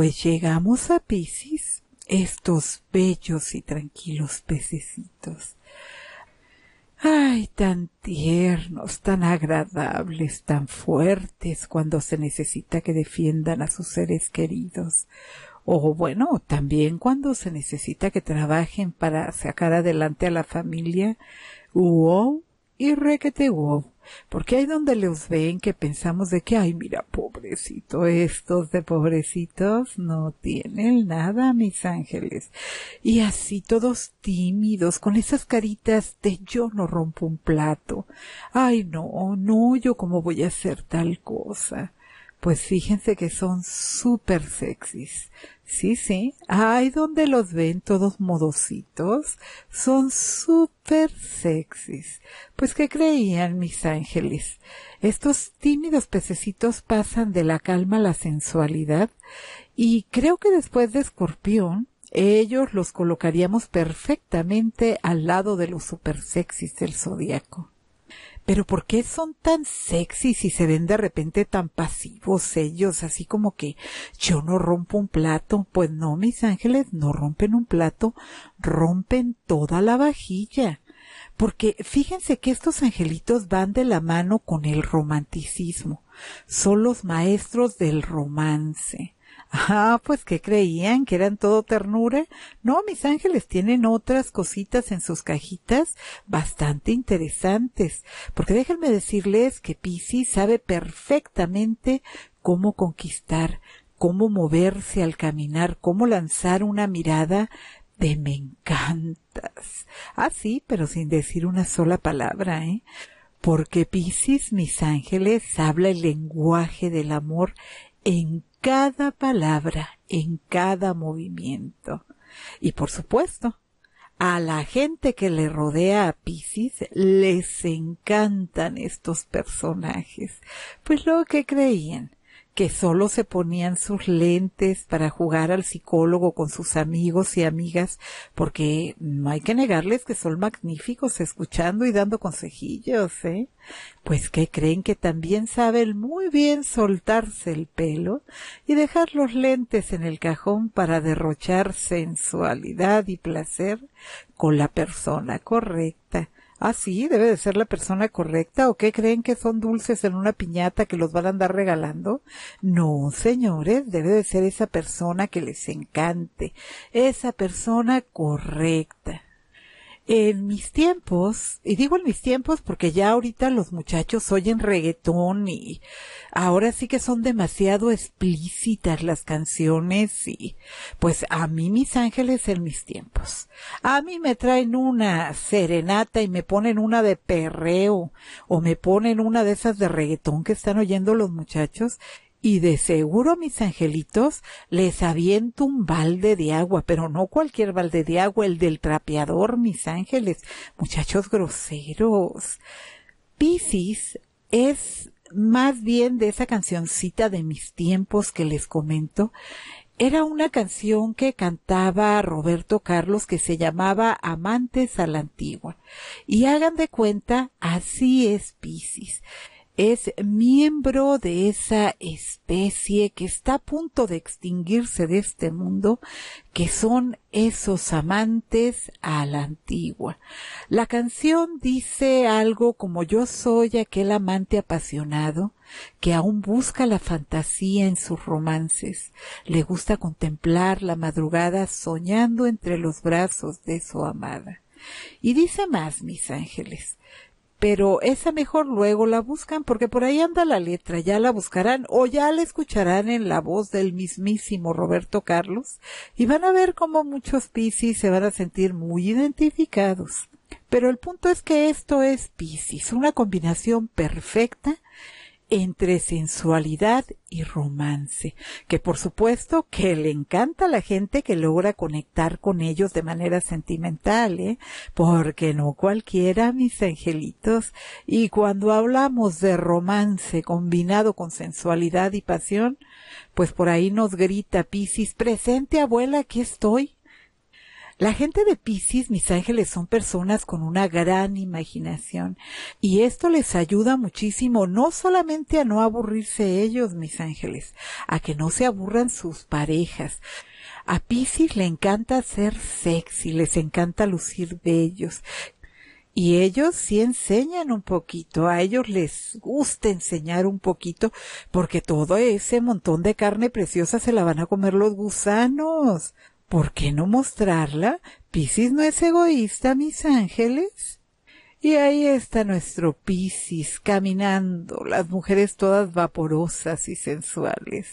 Pues llegamos a Pisces, estos bellos y tranquilos pececitos. Ay, tan tiernos, tan agradables, tan fuertes cuando se necesita que defiendan a sus seres queridos. O bueno, también cuando se necesita que trabajen para sacar adelante a la familia. y requete porque hay donde los ven que pensamos de que, ay, mira, pobrecito, estos de pobrecitos no tienen nada, mis ángeles. Y así todos tímidos, con esas caritas de yo no rompo un plato. Ay, no, no, yo cómo voy a hacer tal cosa. Pues fíjense que son súper sexys. Sí, sí. ahí donde los ven todos modositos. Son súper sexys. Pues ¿qué creían mis ángeles? Estos tímidos pececitos pasan de la calma a la sensualidad y creo que después de Escorpión ellos los colocaríamos perfectamente al lado de los super sexys del zodiaco pero ¿por qué son tan sexy si se ven de repente tan pasivos ellos? Así como que yo no rompo un plato. Pues no, mis ángeles, no rompen un plato, rompen toda la vajilla. Porque fíjense que estos angelitos van de la mano con el romanticismo. Son los maestros del romance. Ah, pues que creían que eran todo ternura. No, mis ángeles tienen otras cositas en sus cajitas bastante interesantes, porque déjenme decirles que Piscis sabe perfectamente cómo conquistar, cómo moverse al caminar, cómo lanzar una mirada de me encantas. Ah, sí, pero sin decir una sola palabra, ¿eh? Porque Piscis, mis ángeles, habla el lenguaje del amor en cada palabra, en cada movimiento. Y por supuesto, a la gente que le rodea a Pisces les encantan estos personajes. Pues lo que creían que solo se ponían sus lentes para jugar al psicólogo con sus amigos y amigas, porque no hay que negarles que son magníficos escuchando y dando consejillos, ¿eh? Pues que creen que también saben muy bien soltarse el pelo y dejar los lentes en el cajón para derrochar sensualidad y placer con la persona correcta Ah, sí, debe de ser la persona correcta. ¿O qué creen que son dulces en una piñata que los van a andar regalando? No, señores, debe de ser esa persona que les encante. Esa persona correcta. En mis tiempos, y digo en mis tiempos porque ya ahorita los muchachos oyen reggaetón y ahora sí que son demasiado explícitas las canciones y pues a mí mis ángeles en mis tiempos. A mí me traen una serenata y me ponen una de perreo o me ponen una de esas de reggaetón que están oyendo los muchachos y de seguro mis angelitos les aviento un balde de agua, pero no cualquier balde de agua, el del trapeador, mis ángeles, muchachos groseros. Pisis es más bien de esa cancioncita de mis tiempos que les comento. Era una canción que cantaba Roberto Carlos que se llamaba Amantes a la Antigua. Y hagan de cuenta, así es Pisis es miembro de esa especie que está a punto de extinguirse de este mundo, que son esos amantes a la antigua. La canción dice algo como yo soy aquel amante apasionado que aún busca la fantasía en sus romances. Le gusta contemplar la madrugada soñando entre los brazos de su amada. Y dice más, mis ángeles, pero esa mejor luego la buscan porque por ahí anda la letra, ya la buscarán o ya la escucharán en la voz del mismísimo Roberto Carlos y van a ver cómo muchos Piscis se van a sentir muy identificados. Pero el punto es que esto es Pisis, una combinación perfecta entre sensualidad y romance, que por supuesto que le encanta a la gente que logra conectar con ellos de manera sentimental, ¿eh? porque no cualquiera, mis angelitos. Y cuando hablamos de romance combinado con sensualidad y pasión, pues por ahí nos grita Piscis, presente abuela, aquí estoy. La gente de Pisces, mis ángeles, son personas con una gran imaginación y esto les ayuda muchísimo no solamente a no aburrirse ellos, mis ángeles, a que no se aburran sus parejas. A Pisces le encanta ser sexy, les encanta lucir bellos, y ellos sí enseñan un poquito, a ellos les gusta enseñar un poquito, porque todo ese montón de carne preciosa se la van a comer los gusanos. ¿Por qué no mostrarla? Piscis no es egoísta, mis ángeles. Y ahí está nuestro Piscis caminando, las mujeres todas vaporosas y sensuales.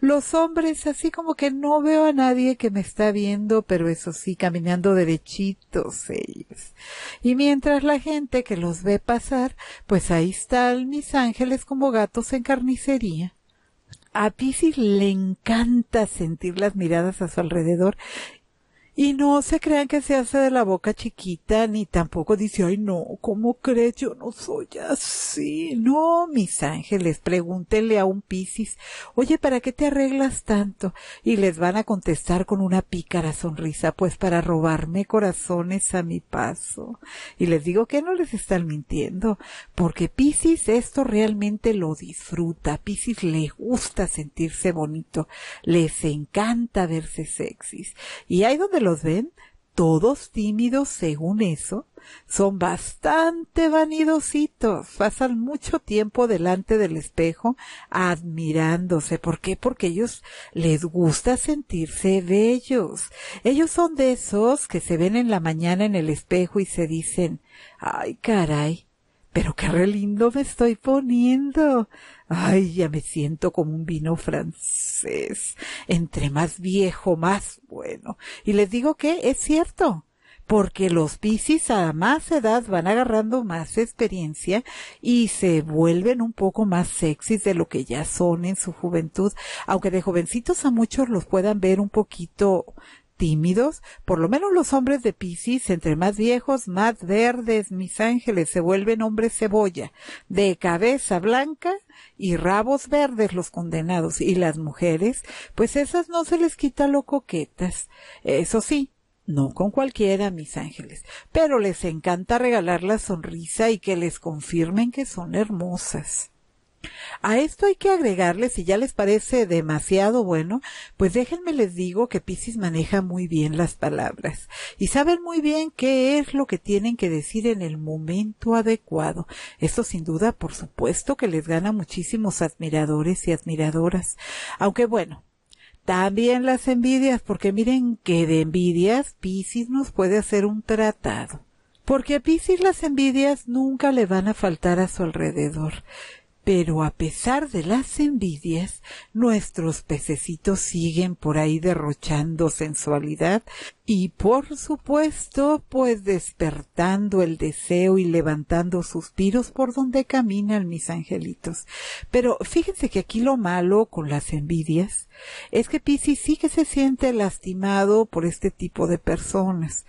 Los hombres así como que no veo a nadie que me está viendo, pero eso sí, caminando derechitos ellos. Y mientras la gente que los ve pasar, pues ahí están mis ángeles como gatos en carnicería a Pisces le encanta sentir las miradas a su alrededor y no se crean que se hace de la boca chiquita, ni tampoco dice, ay no, ¿cómo crees? Yo no soy así. No, mis ángeles, pregúntenle a un Piscis, oye, ¿para qué te arreglas tanto? Y les van a contestar con una pícara sonrisa, pues para robarme corazones a mi paso. Y les digo que no les están mintiendo, porque Piscis esto realmente lo disfruta. Piscis le gusta sentirse bonito, les encanta verse sexys. Y hay donde los ven, todos tímidos según eso, son bastante vanidositos, pasan mucho tiempo delante del espejo admirándose. ¿Por qué? Porque ellos les gusta sentirse bellos. Ellos son de esos que se ven en la mañana en el espejo y se dicen, ay caray, pero qué re me estoy poniendo. Ay, ya me siento como un vino francés. Entre más viejo, más bueno. Y les digo que es cierto. Porque los piscis a más edad van agarrando más experiencia y se vuelven un poco más sexys de lo que ya son en su juventud. Aunque de jovencitos a muchos los puedan ver un poquito tímidos, por lo menos los hombres de Piscis, entre más viejos, más verdes, mis ángeles, se vuelven hombres cebolla, de cabeza blanca y rabos verdes los condenados, y las mujeres, pues esas no se les quita lo coquetas. Eso sí, no con cualquiera, mis ángeles, pero les encanta regalar la sonrisa y que les confirmen que son hermosas. A esto hay que agregarle, si ya les parece demasiado bueno, pues déjenme les digo que Pisces maneja muy bien las palabras y saben muy bien qué es lo que tienen que decir en el momento adecuado. Esto sin duda, por supuesto, que les gana muchísimos admiradores y admiradoras. Aunque bueno, también las envidias, porque miren que de envidias Pisces nos puede hacer un tratado. Porque a Pisces las envidias nunca le van a faltar a su alrededor. Pero a pesar de las envidias, nuestros pececitos siguen por ahí derrochando sensualidad y por supuesto pues despertando el deseo y levantando suspiros por donde caminan mis angelitos. Pero fíjense que aquí lo malo con las envidias es que Piscis sí que se siente lastimado por este tipo de personas.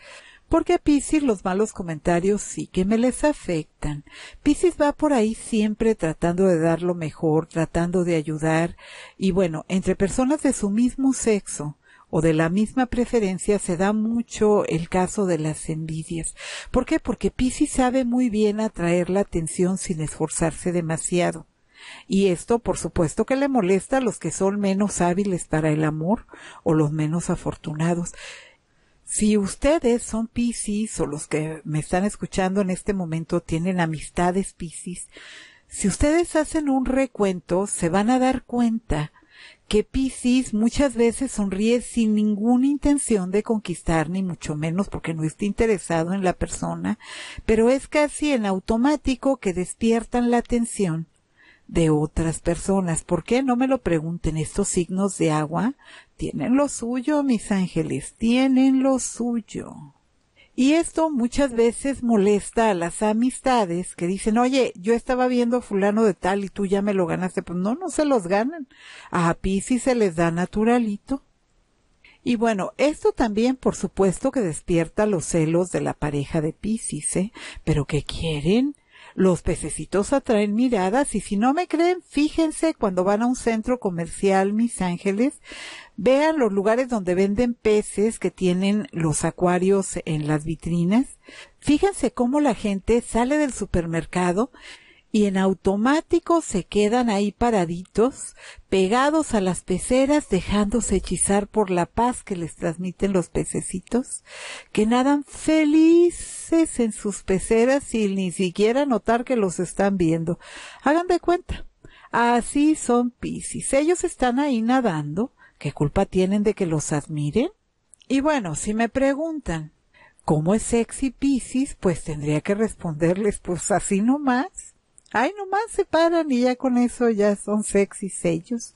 Porque a Pisces los malos comentarios sí que me les afectan. Piscis va por ahí siempre tratando de dar lo mejor, tratando de ayudar. Y bueno, entre personas de su mismo sexo, o de la misma preferencia se da mucho el caso de las envidias. ¿Por qué? Porque Piscis sabe muy bien atraer la atención sin esforzarse demasiado. Y esto, por supuesto, que le molesta a los que son menos hábiles para el amor o los menos afortunados. Si ustedes son Piscis o los que me están escuchando en este momento tienen amistades Piscis, si ustedes hacen un recuento se van a dar cuenta que Piscis muchas veces sonríe sin ninguna intención de conquistar, ni mucho menos porque no está interesado en la persona, pero es casi en automático que despiertan la atención de otras personas. ¿Por qué? No me lo pregunten. Estos signos de agua tienen lo suyo, mis ángeles, tienen lo suyo. Y esto muchas veces molesta a las amistades que dicen, oye, yo estaba viendo a fulano de tal y tú ya me lo ganaste. Pues no, no se los ganan. A Pisces se les da naturalito. Y bueno, esto también por supuesto que despierta los celos de la pareja de Pisces, ¿eh? Pero ¿qué quieren? Los pececitos atraen miradas y si no me creen, fíjense cuando van a un centro comercial, mis ángeles, vean los lugares donde venden peces que tienen los acuarios en las vitrinas. Fíjense cómo la gente sale del supermercado y en automático se quedan ahí paraditos, pegados a las peceras, dejándose hechizar por la paz que les transmiten los pececitos, que nadan felices en sus peceras sin ni siquiera notar que los están viendo. Hagan de cuenta. Así son Piscis. Ellos están ahí nadando. ¿Qué culpa tienen de que los admiren? Y bueno, si me preguntan, ¿cómo es sexy Piscis? Pues tendría que responderles, pues así nomás Ay, nomás se paran y ya con eso ya son sexys ellos.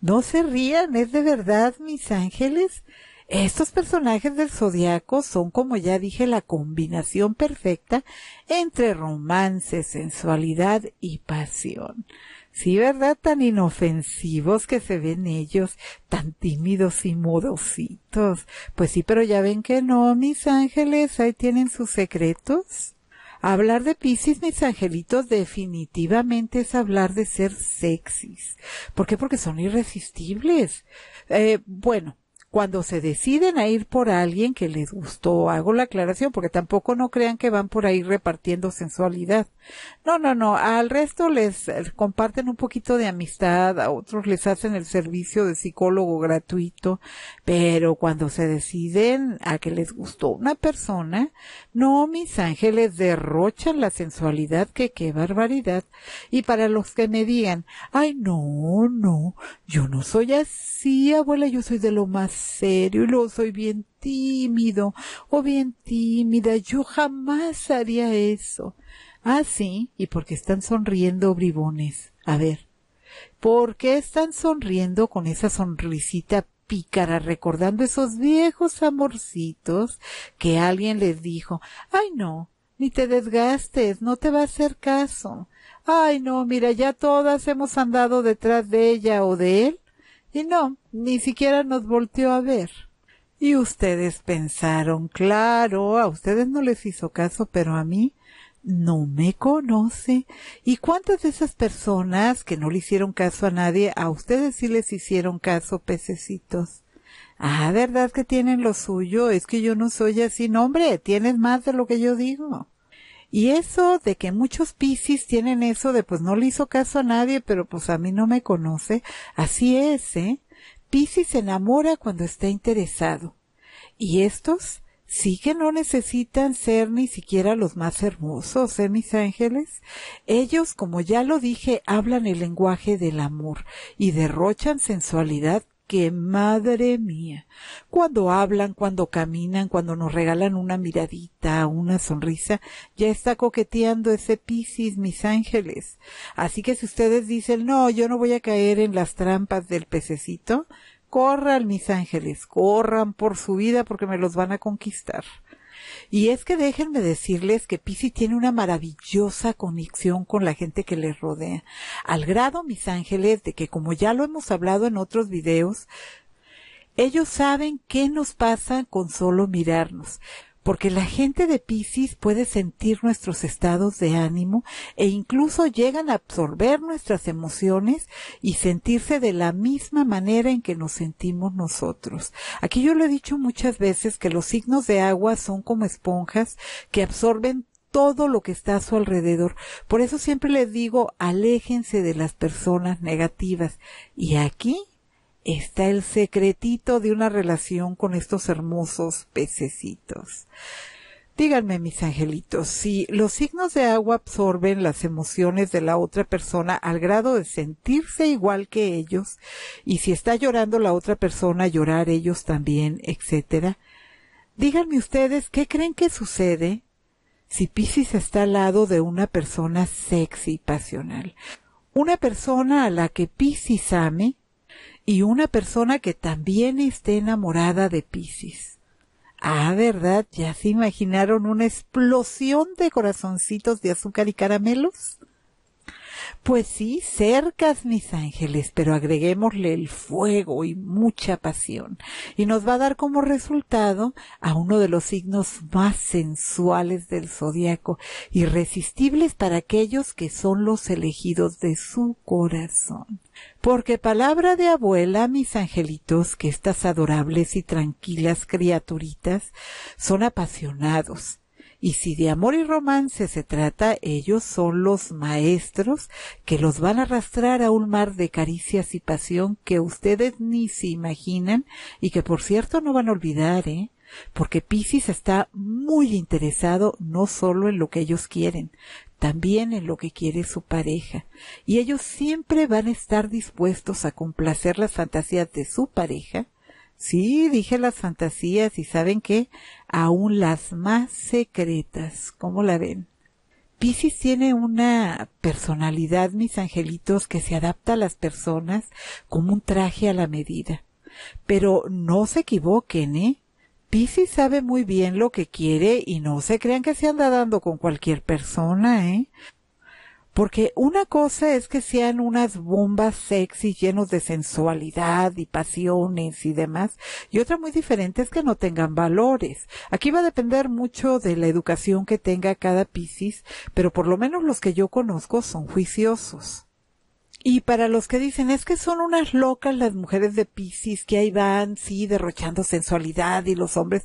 No se rían, es de verdad, mis ángeles. Estos personajes del zodiaco son, como ya dije, la combinación perfecta entre romance, sensualidad y pasión. Sí, ¿verdad? Tan inofensivos que se ven ellos, tan tímidos y modositos. Pues sí, pero ya ven que no, mis ángeles, ahí tienen sus secretos. Hablar de Pisces, mis angelitos, definitivamente es hablar de ser sexys. ¿Por qué? Porque son irresistibles. Eh, bueno, cuando se deciden a ir por alguien que les gustó, hago la aclaración, porque tampoco no crean que van por ahí repartiendo sensualidad. No, no, no, al resto les eh, comparten un poquito de amistad, a otros les hacen el servicio de psicólogo gratuito, pero cuando se deciden a que les gustó una persona, no, mis ángeles derrochan la sensualidad, que qué barbaridad. Y para los que me digan, ay, no, no, yo no soy así, abuela, yo soy de lo más serio y soy bien tímido o bien tímida. Yo jamás haría eso. Ah, sí, ¿y porque están sonriendo bribones? A ver, ¿por qué están sonriendo con esa sonrisita pícara recordando esos viejos amorcitos que alguien les dijo, ay no, ni te desgastes, no te va a hacer caso. Ay, no, mira, ya todas hemos andado detrás de ella o de él y no, ni siquiera nos volteó a ver. Y ustedes pensaron, claro, a ustedes no les hizo caso, pero a mí no me conoce. ¿Y cuántas de esas personas que no le hicieron caso a nadie, a ustedes sí les hicieron caso, pececitos? Ah, ¿verdad que tienen lo suyo? Es que yo no soy así. No, hombre, tienes más de lo que yo digo. Y eso de que muchos piscis tienen eso de pues no le hizo caso a nadie, pero pues a mí no me conoce, así es, ¿eh? Piscis se enamora cuando está interesado. Y estos sí que no necesitan ser ni siquiera los más hermosos, ¿eh, mis ángeles? Ellos, como ya lo dije, hablan el lenguaje del amor y derrochan sensualidad que madre mía, cuando hablan, cuando caminan, cuando nos regalan una miradita, una sonrisa, ya está coqueteando ese Piscis, mis ángeles. Así que si ustedes dicen, no, yo no voy a caer en las trampas del pececito, corran, mis ángeles, corran por su vida porque me los van a conquistar. Y es que déjenme decirles que Pisi tiene una maravillosa conexión con la gente que le rodea, al grado, mis ángeles, de que como ya lo hemos hablado en otros videos, ellos saben qué nos pasa con solo mirarnos porque la gente de Pisces puede sentir nuestros estados de ánimo e incluso llegan a absorber nuestras emociones y sentirse de la misma manera en que nos sentimos nosotros. Aquí yo le he dicho muchas veces que los signos de agua son como esponjas que absorben todo lo que está a su alrededor. Por eso siempre les digo, aléjense de las personas negativas. Y aquí está el secretito de una relación con estos hermosos pececitos. Díganme, mis angelitos, si los signos de agua absorben las emociones de la otra persona al grado de sentirse igual que ellos, y si está llorando la otra persona, llorar ellos también, etcétera. Díganme ustedes, ¿qué creen que sucede si Pisces está al lado de una persona sexy y pasional? Una persona a la que Pisces ame y una persona que también esté enamorada de Pisces. Ah, ¿verdad? ¿Ya se imaginaron una explosión de corazoncitos de azúcar y caramelos? Pues sí, cercas, mis ángeles, pero agreguémosle el fuego y mucha pasión. Y nos va a dar como resultado a uno de los signos más sensuales del zodiaco, irresistibles para aquellos que son los elegidos de su corazón. Porque palabra de abuela, mis angelitos, que estas adorables y tranquilas criaturitas son apasionados, y si de amor y romance se trata, ellos son los maestros que los van a arrastrar a un mar de caricias y pasión que ustedes ni se imaginan y que por cierto no van a olvidar, ¿eh? Porque Pisces está muy interesado no solo en lo que ellos quieren, también en lo que quiere su pareja, y ellos siempre van a estar dispuestos a complacer las fantasías de su pareja Sí, dije las fantasías y saben qué, aún las más secretas. ¿Cómo la ven? Piscis tiene una personalidad, mis angelitos, que se adapta a las personas como un traje a la medida. Pero no se equivoquen, ¿eh? Piscis sabe muy bien lo que quiere y no se crean que se anda dando con cualquier persona, ¿eh? Porque una cosa es que sean unas bombas sexy llenos de sensualidad y pasiones y demás, y otra muy diferente es que no tengan valores. Aquí va a depender mucho de la educación que tenga cada Piscis, pero por lo menos los que yo conozco son juiciosos. Y para los que dicen, es que son unas locas las mujeres de Pisces que ahí van, sí, derrochando sensualidad y los hombres,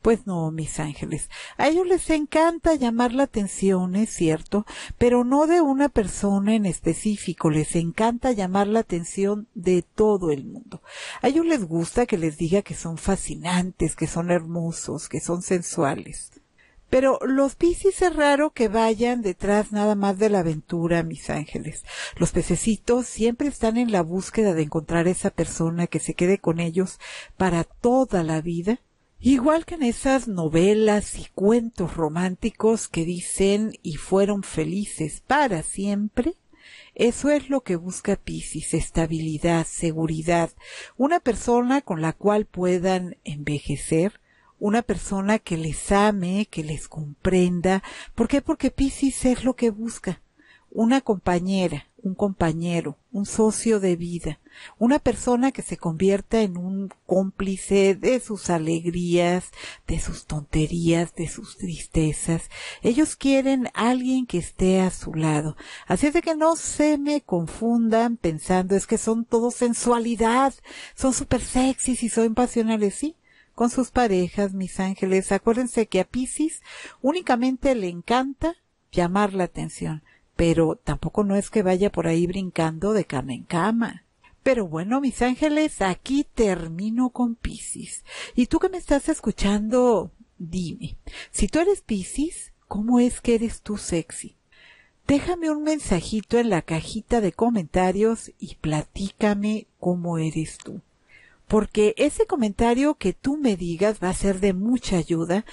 pues no, mis ángeles. A ellos les encanta llamar la atención, es cierto, pero no de una persona en específico, les encanta llamar la atención de todo el mundo. A ellos les gusta que les diga que son fascinantes, que son hermosos, que son sensuales. Pero los piscis es raro que vayan detrás nada más de la aventura, mis ángeles. Los pececitos siempre están en la búsqueda de encontrar esa persona que se quede con ellos para toda la vida. Igual que en esas novelas y cuentos románticos que dicen y fueron felices para siempre, eso es lo que busca Piscis, estabilidad, seguridad, una persona con la cual puedan envejecer, una persona que les ame, que les comprenda. ¿Por qué? Porque Pisces es lo que busca. Una compañera, un compañero, un socio de vida, una persona que se convierta en un cómplice de sus alegrías, de sus tonterías, de sus tristezas. Ellos quieren alguien que esté a su lado. Así es de que no se me confundan pensando es que son todos sensualidad, son súper sexys y son pasionales, sí con sus parejas, mis ángeles. Acuérdense que a Pisces únicamente le encanta llamar la atención, pero tampoco no es que vaya por ahí brincando de cama en cama. Pero bueno, mis ángeles, aquí termino con Pisces. Y tú que me estás escuchando, dime, si tú eres Pisces, ¿cómo es que eres tú sexy? Déjame un mensajito en la cajita de comentarios y platícame cómo eres tú porque ese comentario que tú me digas va a ser de mucha ayuda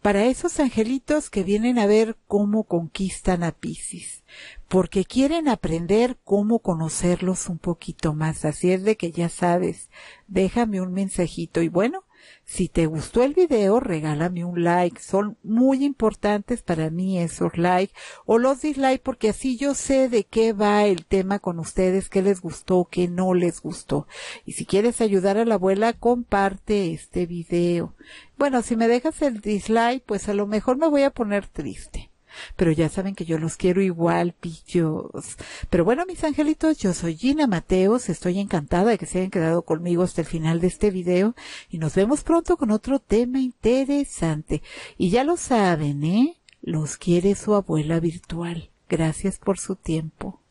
para esos angelitos que vienen a ver cómo conquistan a Pisces, porque quieren aprender cómo conocerlos un poquito más. Así es de que ya sabes, déjame un mensajito. Y bueno, si te gustó el video, regálame un like. Son muy importantes para mí esos likes o los dislikes porque así yo sé de qué va el tema con ustedes, qué les gustó, qué no les gustó. Y si quieres ayudar a la abuela, comparte este video. Bueno, si me dejas el dislike, pues a lo mejor me voy a poner triste. Pero ya saben que yo los quiero igual, pillos. Pero bueno, mis angelitos, yo soy Gina Mateos. Estoy encantada de que se hayan quedado conmigo hasta el final de este video. Y nos vemos pronto con otro tema interesante. Y ya lo saben, ¿eh? Los quiere su abuela virtual. Gracias por su tiempo.